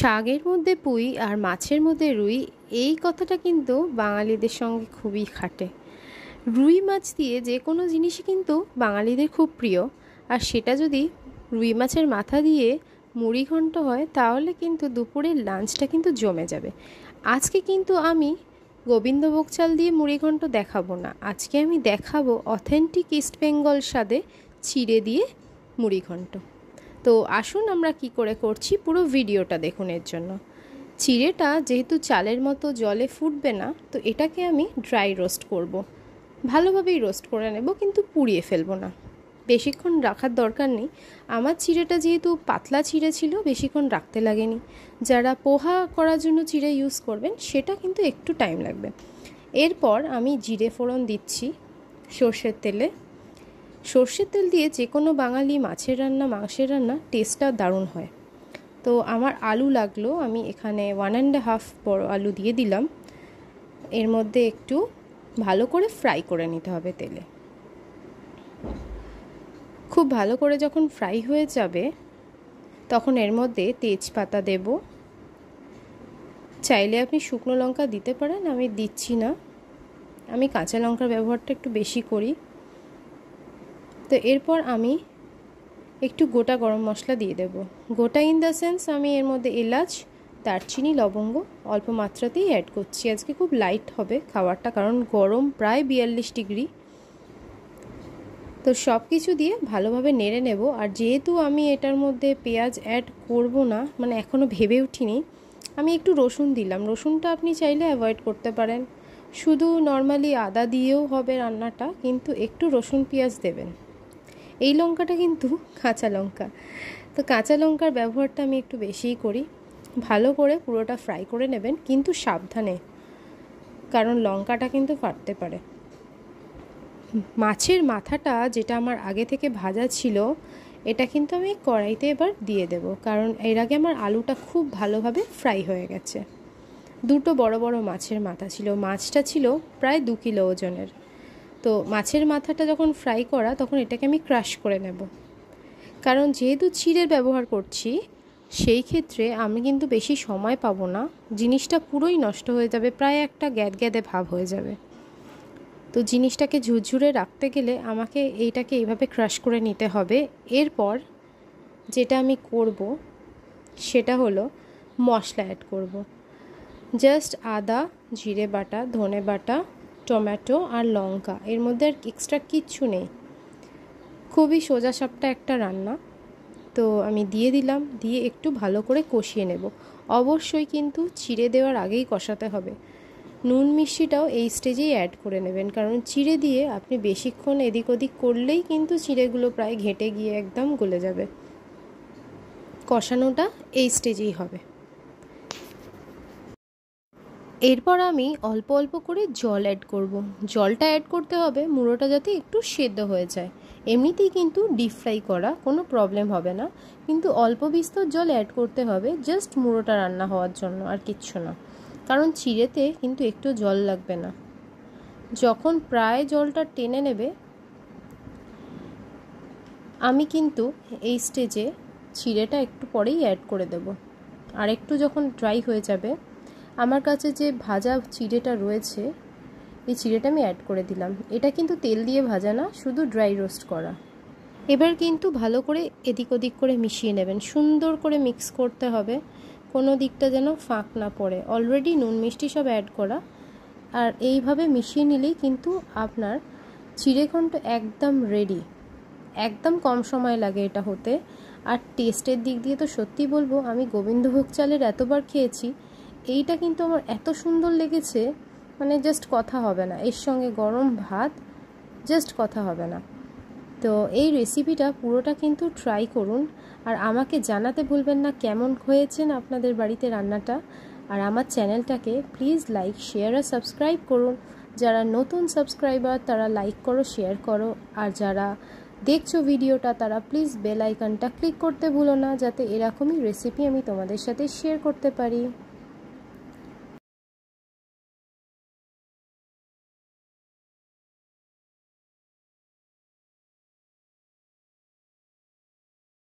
শাগের মধ্যে পুঁই আর মাছের মধ্যে রুই এই কথাটা কিন্তু বাঙালিদের সঙ্গে খুবই খাটে রুই মাছ দিয়ে যে কোনো জিনিসই কিন্তু বাঙালিদের খুব প্রিয় আর সেটা যদি রুই মাছের মাথা দিয়ে মুড়ি ঘন্ট হয় তাহলে কিন্তু দুপুরের লাঞ্চটা কিন্তু জমে যাবে আজকে কিন্তু আমি গোবিন্দভোগ চাল দিয়ে মুড়ি ঘন্ট দেখাবো না আজকে আমি দেখাবো অথেন্টিক ইস্ট বেঙ্গল স্বাদে চিড়ে দিয়ে মুড়ি ঘন্ট তো আসুন আমরা কি করে করছি পুরো ভিডিওটা দেখুন এর জন্য চিড়েটা যেহেতু চালের মতো জলে ফুটবে না তো এটাকে আমি ড্রাই রোস্ট করব। ভালোভাবেই রোস্ট করে নেব কিন্তু পুড়িয়ে ফেলবো না বেশিক্ষণ রাখার দরকার নেই আমার চিড়েটা যেহেতু পাতলা চিড়ে ছিল বেশিক্ষণ রাখতে লাগেনি যারা পোহা করার জন্য চিড়ে ইউজ করবেন সেটা কিন্তু একটু টাইম লাগবে এরপর আমি জিরে ফোড়ন দিচ্ছি সর্ষের তেলে সর্ষের তেল দিয়ে যে কোনো বাঙালি মাছের রান্না মাংসের রান্না টেস্টটা দারুণ হয় তো আমার আলু লাগলো আমি এখানে ওয়ান অ্যান্ড হাফ বড় আলু দিয়ে দিলাম এর মধ্যে একটু ভালো করে ফ্রাই করে নিতে হবে তেলে খুব ভালো করে যখন ফ্রাই হয়ে যাবে তখন এর মধ্যে তেজপাতা দেব চাইলে আপনি শুকনো লঙ্কা দিতে পারেন আমি দিচ্ছি না আমি কাঁচা লঙ্কার ব্যবহারটা একটু বেশি করি তো এরপর আমি একটু গোটা গরম মশলা দিয়ে দেব গোটা ইন দ্য সেন্স আমি এর মধ্যে এলাচ দারচিনি লবঙ্গ অল্প মাত্রাতেই অ্যাড করছি আজকে খুব লাইট হবে খাবারটা কারণ গরম প্রায় বিয়াল্লিশ ডিগ্রি তো সব কিছু দিয়ে ভালোভাবে নেড়ে নেব আর যেহেতু আমি এটার মধ্যে পেঁয়াজ অ্যাড করব না মানে এখনও ভেবে উঠিনি আমি একটু রসুন দিলাম রসুনটা আপনি চাইলে অ্যাভয়েড করতে পারেন শুধু নর্মালি আদা দিয়েও হবে রান্নাটা কিন্তু একটু রসুন পেঁয়াজ দেবেন এই লঙ্কাটা কিন্তু কাঁচা লঙ্কা তো কাঁচা লঙ্কার ব্যবহারটা আমি একটু বেশিই করি ভালো করে পুরোটা ফ্রাই করে নেবেন কিন্তু সাবধানে কারণ লঙ্কাটা কিন্তু ফাটতে পারে মাছের মাথাটা যেটা আমার আগে থেকে ভাজা ছিল এটা কিন্তু আমি কড়াইতে এবার দিয়ে দেব কারণ এর আগে আমার আলুটা খুব ভালোভাবে ফ্রাই হয়ে গেছে দুটো বড় বড় মাছের মাথা ছিল মাছটা ছিল প্রায় দু কিলো ওজনের তো মাছের মাথাটা যখন ফ্রাই করা তখন এটাকে আমি ক্রাশ করে নেব কারণ যেহেতু চিড়ের ব্যবহার করছি সেই ক্ষেত্রে আমি কিন্তু বেশি সময় পাবো না জিনিসটা পুরোই নষ্ট হয়ে যাবে প্রায় একটা গ্যাদ গ্যাদে ভাব হয়ে যাবে তো জিনিসটাকে ঝুরঝুরে রাখতে গেলে আমাকে এইটাকে এইভাবে ক্রাশ করে নিতে হবে এরপর যেটা আমি করব সেটা হলো মশলা অ্যাড করব জাস্ট আদা জিরে বাটা ধনে বাটা টমেটো আর লঙ্কা এর মধ্যে আর এক্সট্রা কিচ্ছু নেই খুবই সোজা সাপটা একটা রান্না তো আমি দিয়ে দিলাম দিয়ে একটু ভালো করে কষিয়ে নেব অবশ্যই কিন্তু চিড়ে দেওয়ার আগেই কষাতে হবে নুন মিষ্টিটাও এই স্টেজেই অ্যাড করে নেবেন কারণ চিড়ে দিয়ে আপনি বেশিক্ষণ এদিক ওদিক করলেই কিন্তু চিড়েগুলো প্রায় ঘেটে গিয়ে একদম গলে যাবে কষানোটা এই স্টেজেই হবে এরপর আমি অল্প অল্প করে জল অ্যাড করব। জলটা অ্যাড করতে হবে মুড়োটা যাতে একটু সেদ্ধ হয়ে যায় এমনিতেই কিন্তু ডিপ ফ্রাই করা কোনো প্রবলেম হবে না কিন্তু অল্প বিস্তর জল অ্যাড করতে হবে জাস্ট মুড়োটা রান্না হওয়ার জন্য আর কিচ্ছু না কারণ চিড়েতে কিন্তু একটু জল লাগবে না যখন প্রায় জলটা টেনে নেবে আমি কিন্তু এই স্টেজে চিড়েটা একটু পরেই অ্যাড করে দেব আর একটু যখন ড্রাই হয়ে যাবে আমার কাছে যে ভাজা চিড়েটা রয়েছে এই চিড়েটা আমি অ্যাড করে দিলাম এটা কিন্তু তেল দিয়ে ভাজা না শুধু ড্রাই রোস্ট করা এবার কিন্তু ভালো করে এদিক ওদিক করে মিশিয়ে নেবেন সুন্দর করে মিক্স করতে হবে কোনো দিকটা যেন ফাঁক না পড়ে অলরেডি নুন মিষ্টি সব অ্যাড করা আর এইভাবে মিশিয়ে নিলেই কিন্তু আপনার চিড়েখণ্ড একদম রেডি একদম কম সময় লাগে এটা হতে আর টেস্টের দিক দিয়ে তো সত্যি বলবো আমি গোবিন্দভোগ চালের এতবার খেয়েছি এইটা কিন্তু আমার এত সুন্দর লেগেছে মানে জাস্ট কথা হবে না এর সঙ্গে গরম ভাত জাস্ট কথা হবে না তো এই রেসিপিটা পুরোটা কিন্তু ট্রাই করুন আর আমাকে জানাতে ভুলবেন না কেমন হয়েছেন আপনাদের বাড়িতে রান্নাটা আর আমার চ্যানেলটাকে প্লিজ লাইক শেয়ার আর সাবস্ক্রাইব করুন যারা নতুন সাবস্ক্রাইবার তারা লাইক করো শেয়ার করো আর যারা দেখছো ভিডিওটা তারা প্লিজ বেল আইকনটা ক্লিক করতে ভুলো না যাতে এরকমই রেসিপি আমি তোমাদের সাথে শেয়ার করতে পারি